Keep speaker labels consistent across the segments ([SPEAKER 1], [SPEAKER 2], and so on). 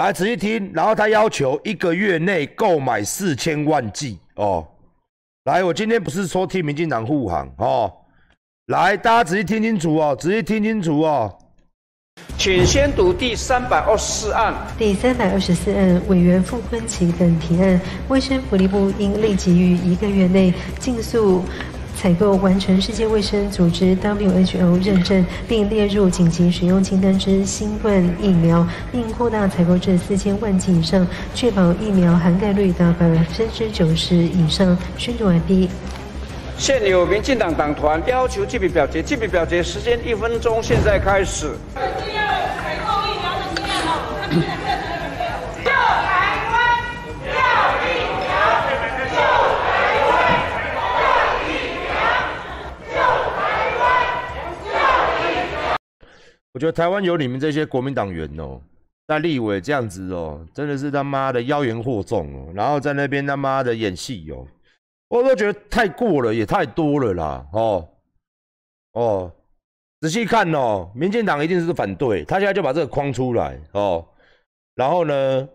[SPEAKER 1] 来，仔细听，然后他要求一个月内购买四千万剂哦。来，我今天不是说替民进党护航哦。来，大家仔细听清楚哦，仔细听清楚哦。请先读第三百二十四案，第三百二十四案委员傅昆奇等提案，卫生福利部应立即于一个月内尽速。采购完成世界卫生组织 WHO 认证，并列入紧急使用清单之新冠疫苗，并扩大采购至四千万剂以上，确保疫苗涵盖率达百分之九十以上。宣读完毕。现有民进党党团要求记笔表决，记笔表决时间一分钟，现在开始。觉得台湾有你们这些国民党员哦，在立委这样子哦，真的是他妈的妖言惑众哦，然后在那边他妈的演戏哦，我都觉得太过了，也太多了啦哦哦，仔细看哦，民进党一定是反对，他现在就把这个框出来哦，然后呢，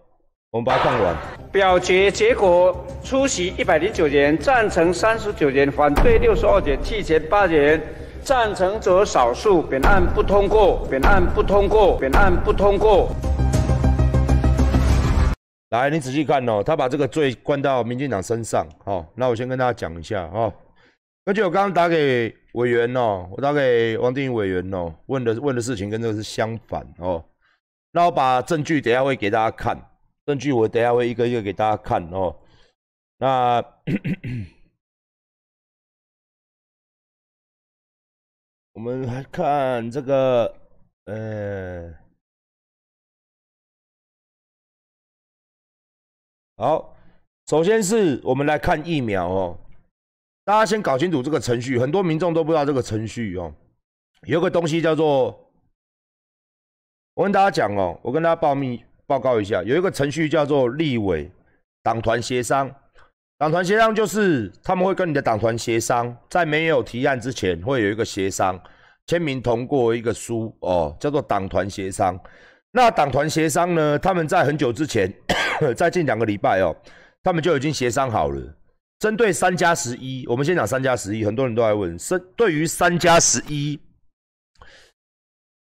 [SPEAKER 1] 我们把它放完。表决结果：出席一百零九人，赞成三十九人，反对六十二人，弃权八人。赞成者少数，本案不通过。本案不通过。本案不通过。来，你仔细看哦，他把这个罪关到民进党身上。好，那我先跟大家讲一下哦。而且我刚刚打给委员哦，我打给王定委员哦，问的问的事情跟这个是相反哦。那我把证据等下会给大家看，证据我等下会一个一个给大家看哦。那。我们来看这个，嗯，好，首先是我们来看疫苗哦。大家先搞清楚这个程序，很多民众都不知道这个程序哦。有个东西叫做，我跟大家讲哦，我跟大家报密报告一下，有一个程序叫做立委党团协商。党团协商就是他们会跟你的党团协商，在没有提案之前，会有一个协商签名通过一个书哦，叫做党团协商。那党团协商呢？他们在很久之前，在近两个礼拜哦，他们就已经协商好了。针对三加十一，我们先讲三加十一。很多人都在问，是对于三加十一，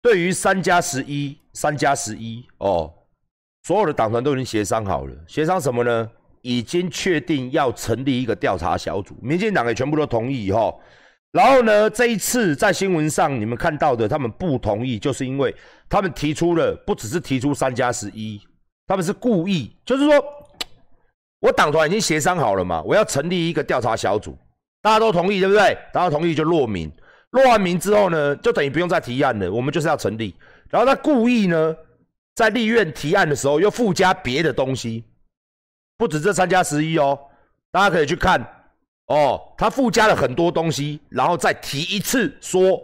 [SPEAKER 1] 对于三加十一，三加十一哦，所有的党团都已经协商好了。协商什么呢？已经确定要成立一个调查小组，民进党也全部都同意后，然后呢，这一次在新闻上你们看到的，他们不同意，就是因为他们提出了不只是提出三加十一，他们是故意，就是说我党团已经协商好了嘛，我要成立一个调查小组，大家都同意对不对？大家同意就落名，落完名之后呢，就等于不用再提案了，我们就是要成立。然后他故意呢，在立院提案的时候又附加别的东西。不止这三加十一哦，大家可以去看哦，他附加了很多东西，然后再提一次说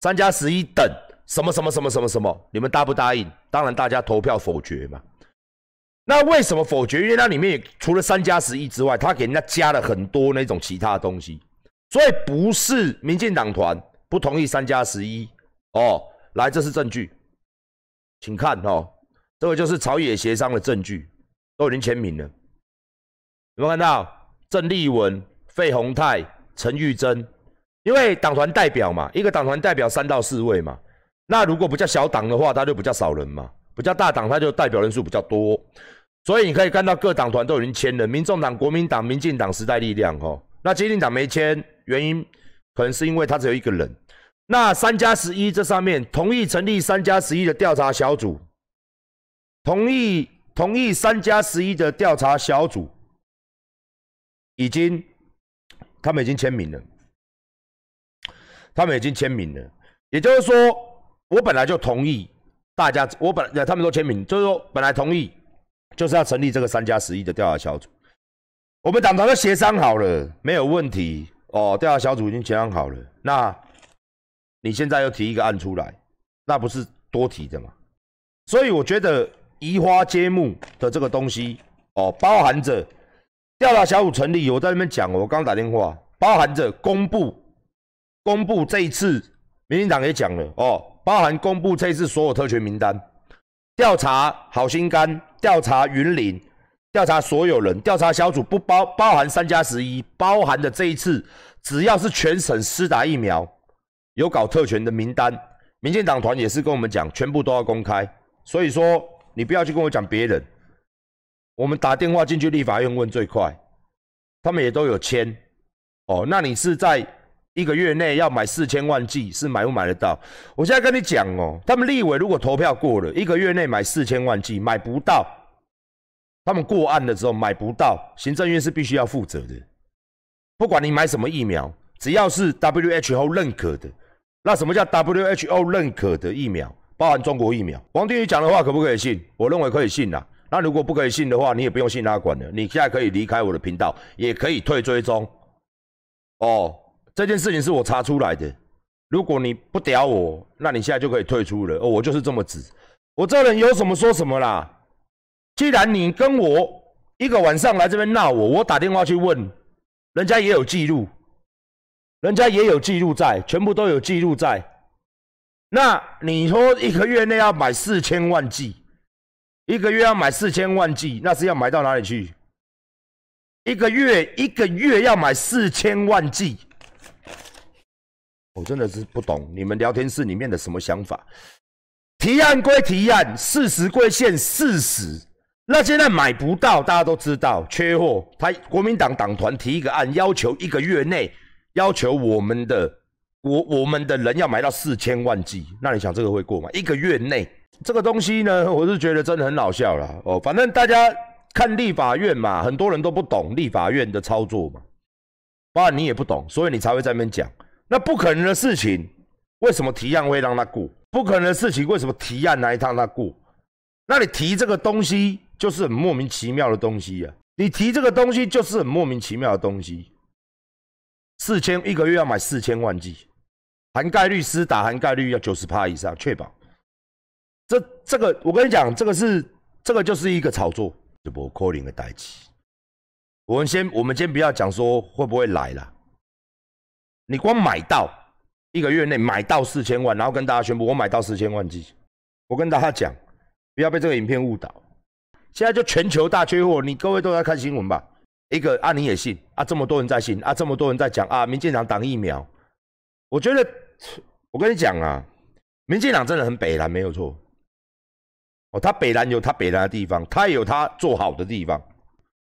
[SPEAKER 1] 三加十一等什么什么什么什么什么，你们答不答应？当然大家投票否决嘛。那为什么否决？因为那里面除了三加十一之外，他给人家加了很多那种其他东西，所以不是民进党团不同意三加十一哦。来，这是证据，请看哦，这个就是朝野协商的证据。都已经签名了，有没有看到郑丽文、费鸿泰、陈玉珍？因为党团代表嘛，一个党团代表三到四位嘛。那如果不叫小党的话，他就不叫少人嘛；不叫大党，他就代表人数比较多。所以你可以看到各党团都已经签了，民众党、国民党、民进党、时代力量，吼。那基进党没签，原因可能是因为他只有一个人。那三加十一这上面同意成立三加十一的调查小组，同意。同意三加十一的调查小组已经，他们已经签名了，他们已经签名了。也就是说，我本来就同意大家，我本来他们都签名，就是说本来同意就是要成立这个三加十一的调查小组。我们党团都协商好了，没有问题哦。调查小组已经协商好了。那你现在又提一个案出来，那不是多提的吗？所以我觉得。移花接木的这个东西哦，包含着调查小组成立，我在那边讲哦。我刚刚打电话，包含着公布公布这一次，民进党也讲了哦，包含公布这一次所有特权名单，调查好心肝，调查云林，调查所有人，调查小组不包包含三加十一，包含的这一次只要是全省施打疫苗有搞特权的名单，民进党团也是跟我们讲，全部都要公开，所以说。你不要去跟我讲别人，我们打电话进去立法院问最快，他们也都有签。哦，那你是在一个月内要买四千万剂，是买不买得到？我现在跟你讲哦，他们立委如果投票过了，一个月内买四千万剂买不到，他们过案的时候买不到，行政院是必须要负责的。不管你买什么疫苗，只要是 WHO 认可的，那什么叫 WHO 认可的疫苗？包含中国疫苗，王定宇讲的话可不可以信？我认为可以信呐。那如果不可以信的话，你也不用信他管了。你现在可以离开我的频道，也可以退追踪。哦，这件事情是我查出来的。如果你不屌我，那你现在就可以退出了。我就是这么子，我这人有什么说什么啦。既然你跟我一个晚上来这边闹我，我打电话去问，人家也有记录，人家也有记录在，全部都有记录在。那你说一个月内要买四千万剂，一个月要买四千万剂，那是要买到哪里去？一个月一个月要买四千万剂，我真的是不懂你们聊天室里面的什么想法。提案归提案，事实归现事实。那现在买不到，大家都知道缺货。他国民党党团提一个案，要求一个月内要求我们的。我我们的人要买到四千万剂，那你想这个会过吗？一个月内这个东西呢？我是觉得真的很好笑了哦。反正大家看立法院嘛，很多人都不懂立法院的操作嘛，然你也不懂，所以你才会在那边讲那不可能的事情。为什么提案会让他过？不可能的事情为什么提案来一趟他过？那你提这个东西就是很莫名其妙的东西呀！你提这个东西就是很莫名其妙的东西。四千一个月要买四千万剂。含概率师打含概率要九十趴以上，确保。这这个我跟你讲，这个是这个就是一个炒作。就波 c a l i 的代机，我们先我们先不要讲说会不会来了。你光买到一个月内买到四千万，然后跟大家宣布我买到四千万剂，我跟大家讲，不要被这个影片误导。现在就全球大缺货，你各位都在看新闻吧。一个啊你也信啊这么多人在信啊这么多人在讲啊民进党挡疫苗。我觉得，我跟你讲啊，民进党真的很北蓝，没有错。哦，他北蓝有他北蓝的地方，他也有他做好的地方。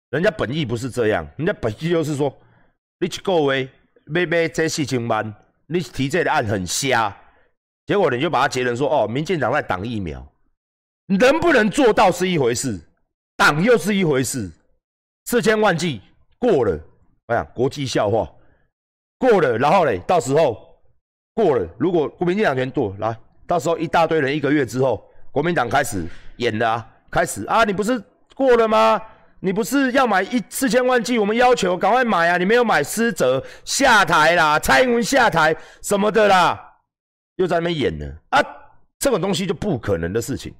[SPEAKER 1] 人家本意不是这样，人家本意就是说，你各位，别别这事情慢，你提这的案很瞎。结果你就把它结论说，哦，民进党在挡疫苗，能不能做到是一回事，挡又是一回事。四千万计过了，我想国际笑话过了，然后嘞，到时候。过了，如果国民党全做来，到时候一大堆人，一个月之后，国民党开始演的啊，开始啊，你不是过了吗？你不是要买一四千万剂？我们要求赶快买啊！你没有买施责下台啦，蔡英文下台什么的啦，又在那边演呢啊，这种东西就不可能的事情。